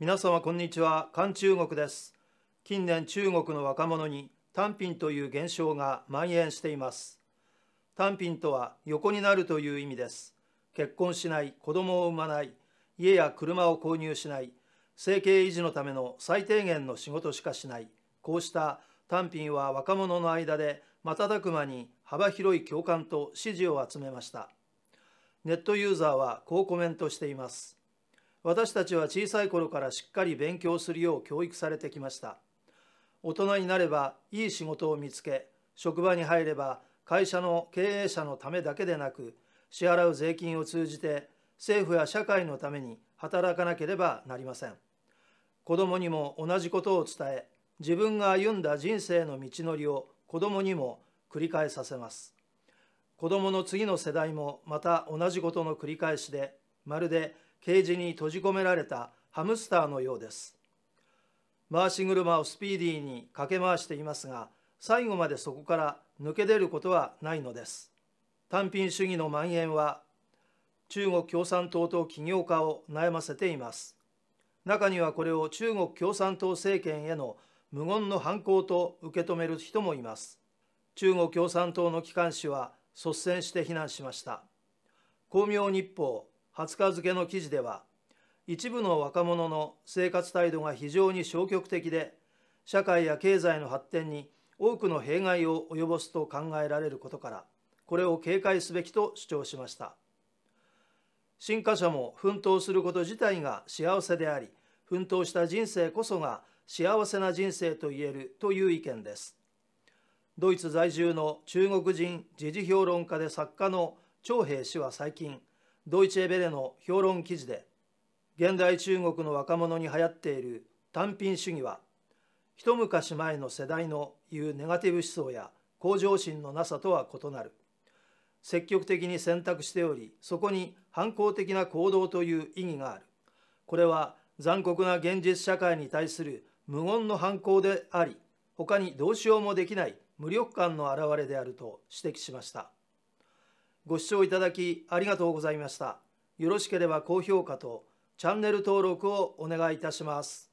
皆様こんにちは韓中国です近年中国の若者に単品という現象が蔓延しています単品とは横になるという意味です結婚しない子供を産まない家や車を購入しない生計維持のための最低限の仕事しかしないこうした単品は若者の間で瞬く間に幅広い共感と支持を集めましたネットユーザーはこうコメントしています私たちは小さい頃からしっかり勉強するよう教育されてきました大人になればいい仕事を見つけ職場に入れば会社の経営者のためだけでなく支払う税金を通じて政府や社会のために働かなければなりません子どもにも同じことを伝え自分が歩んだ人生の道のりを子どもにも繰り返させます子どもの次の世代もまた同じことの繰り返しでまるでケージに閉じ込められたハムスターのようです回し車をスピーディーに駆け回していますが最後までそこから抜け出ることはないのです単品主義の蔓延は中国共産党と起業家を悩ませています中にはこれを中国共産党政権への無言の反抗と受け止める人もいます中国共産党の機関紙は率先して非難しました光明日報20日付の記事では一部の若者の生活態度が非常に消極的で社会や経済の発展に多くの弊害を及ぼすと考えられることからこれを警戒すべきと主張しました新華社も奮闘すること自体が幸せであり奮闘した人生こそが幸せな人生と言えるという意見ですドイツ在住の中国人時事評論家で作家の長平氏は最近ドイチェ・ベレの評論記事で現代中国の若者に流行っている単品主義は一昔前の世代のいうネガティブ思想や向上心のなさとは異なる積極的に選択しておりそこに反抗的な行動という意義があるこれは残酷な現実社会に対する無言の反抗であり他にどうしようもできない無力感の表れであると指摘しました。ご視聴いただきありがとうございました。よろしければ高評価とチャンネル登録をお願いいたします。